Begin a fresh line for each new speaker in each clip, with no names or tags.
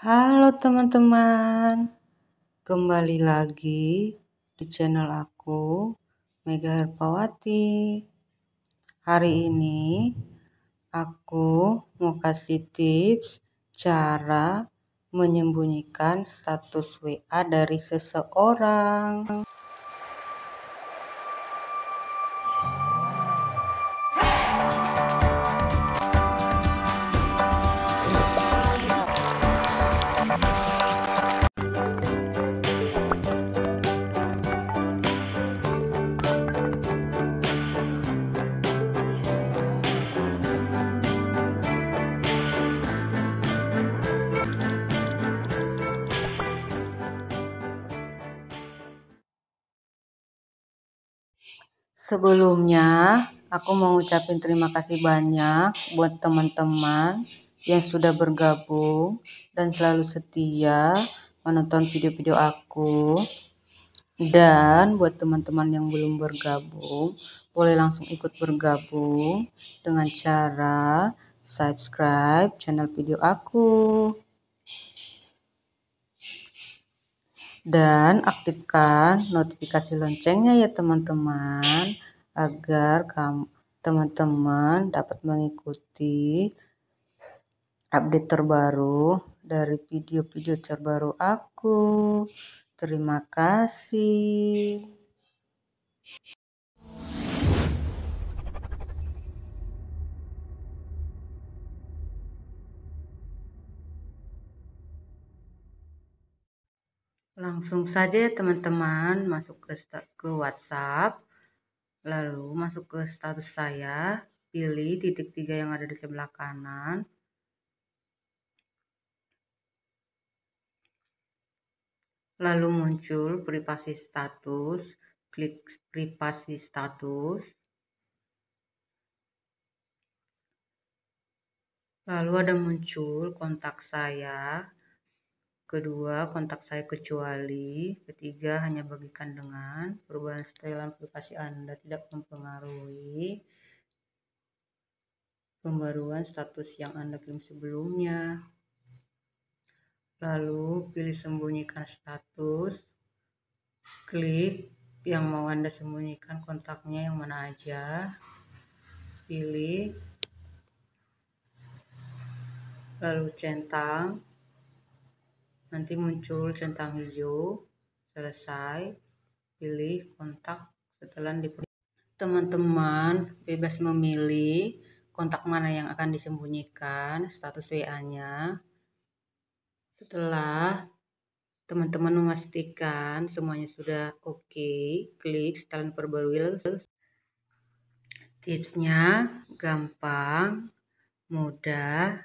Halo teman-teman, kembali lagi di channel aku, Mega Herpawati. Hari ini aku mau kasih tips cara menyembunyikan status WA dari seseorang. Sebelumnya, aku mau ngucapin terima kasih banyak buat teman-teman yang sudah bergabung dan selalu setia menonton video-video aku. Dan buat teman-teman yang belum bergabung, boleh langsung ikut bergabung dengan cara subscribe channel video aku. dan aktifkan notifikasi loncengnya ya teman-teman agar teman-teman dapat mengikuti update terbaru dari video-video terbaru aku. Terima kasih. Langsung saja ya, teman-teman masuk ke, ke WhatsApp, lalu masuk ke status saya, pilih titik tiga yang ada di sebelah kanan. Lalu muncul privasi status, klik privasi status. Lalu ada muncul kontak saya, kedua kontak saya kecuali, ketiga hanya bagikan dengan, perubahan setelan aplikasi Anda tidak mempengaruhi pembaruan status yang Anda kirim sebelumnya. Lalu pilih sembunyikan status, klik yang mau Anda sembunyikan kontaknya yang mana aja, pilih, lalu centang, Nanti muncul centang hijau, selesai, pilih kontak setelan di Teman-teman bebas memilih kontak mana yang akan disembunyikan, status WA-nya. Setelah teman-teman memastikan semuanya sudah oke, okay, klik setelan perbarui. Tipsnya gampang, mudah,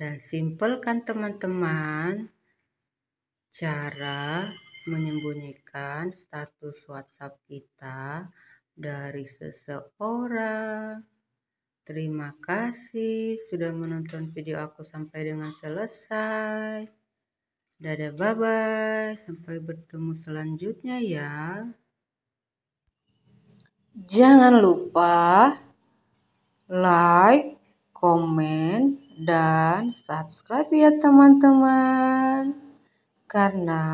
dan simple kan teman-teman? cara menyembunyikan status WhatsApp kita dari seseorang. Terima kasih sudah menonton video aku sampai dengan selesai. Dadah, bye bye. Sampai bertemu selanjutnya ya. Jangan lupa like, komen, dan subscribe ya teman-teman karena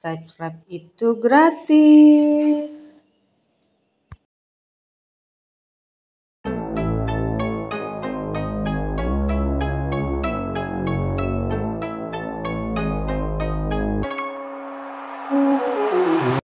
subscribe itu gratis.